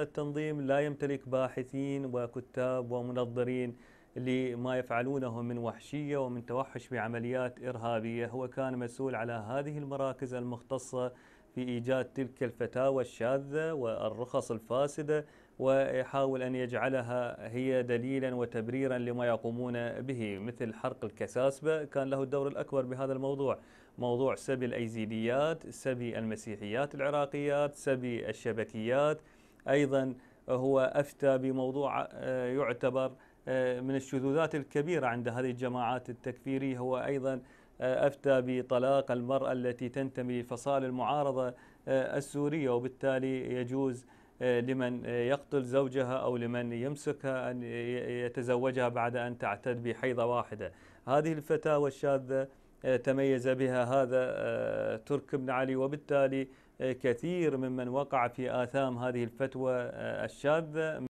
التنظيم لا يمتلك باحثين وكتاب ومنظرين لما يفعلونه من وحشية ومن توحش بعمليات إرهابية هو كان مسؤول على هذه المراكز المختصة في إيجاد تلك الفتاوى الشاذة والرخص الفاسدة ويحاول أن يجعلها هي دليلا وتبريرا لما يقومون به مثل حرق الكساسبة كان له الدور الأكبر بهذا الموضوع موضوع سبي الأيزيديات سبي المسيحيات العراقيات سبي الشبكيات أيضا هو أفتى بموضوع آه، يعتبر آه، من الشذوذات الكبيرة عند هذه الجماعات التكفيرية هو أيضا آه، أفتى بطلاق المرأة التي تنتمي لفصائل المعارضة السورية وبالتالي يجوز لمن يقتل زوجها أو لمن يمسكها أن يتزوجها بعد أن تعتد بحيضة واحدة هذه الفتاوى الشاذة تميز بها هذا آه، ترك بن علي وبالتالي آه، كثير ممن وقع في آثام هذه الفتوى آه، الشاذة